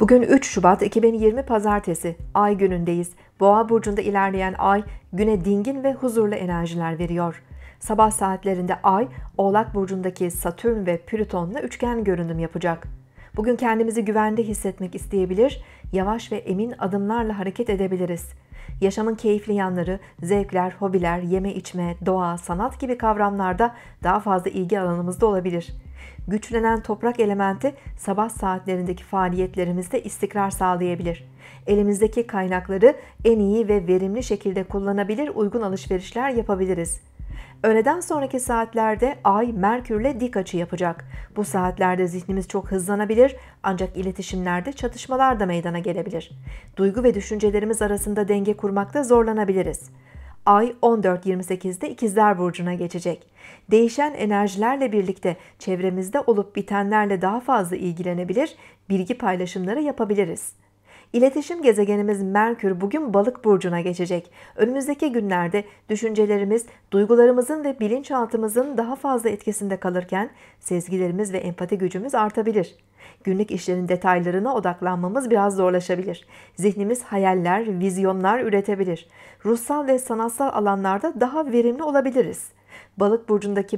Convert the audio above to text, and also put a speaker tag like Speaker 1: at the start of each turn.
Speaker 1: Bugün 3 Şubat 2020 Pazartesi, Ay günündeyiz. Boğa burcunda ilerleyen Ay, güne dingin ve huzurlu enerjiler veriyor. Sabah saatlerinde Ay, Oğlak burcundaki Satürn ve Plüton'la üçgen görünüm yapacak. Bugün kendimizi güvende hissetmek isteyebilir, yavaş ve emin adımlarla hareket edebiliriz. Yaşamın keyifli yanları, zevkler, hobiler, yeme içme, doğa, sanat gibi kavramlarda daha fazla ilgi alanımızda olabilir. Güçlenen toprak elementi sabah saatlerindeki faaliyetlerimizde istikrar sağlayabilir. Elimizdeki kaynakları en iyi ve verimli şekilde kullanabilir, uygun alışverişler yapabiliriz.'' Öğleden sonraki saatlerde Ay Merkürle dik açı yapacak. Bu saatlerde zihnimiz çok hızlanabilir ancak iletişimlerde çatışmalar da meydana gelebilir. Duygu ve düşüncelerimiz arasında denge kurmakta zorlanabiliriz. Ay 14.28'de İkizler Burcu'na geçecek. Değişen enerjilerle birlikte çevremizde olup bitenlerle daha fazla ilgilenebilir, bilgi paylaşımları yapabiliriz. İletişim gezegenimiz Merkür bugün balık burcuna geçecek. Önümüzdeki günlerde düşüncelerimiz, duygularımızın ve bilinçaltımızın daha fazla etkisinde kalırken sezgilerimiz ve empati gücümüz artabilir. Günlük işlerin detaylarına odaklanmamız biraz zorlaşabilir. Zihnimiz hayaller, vizyonlar üretebilir. Ruhsal ve sanatsal alanlarda daha verimli olabiliriz. Balık burcundaki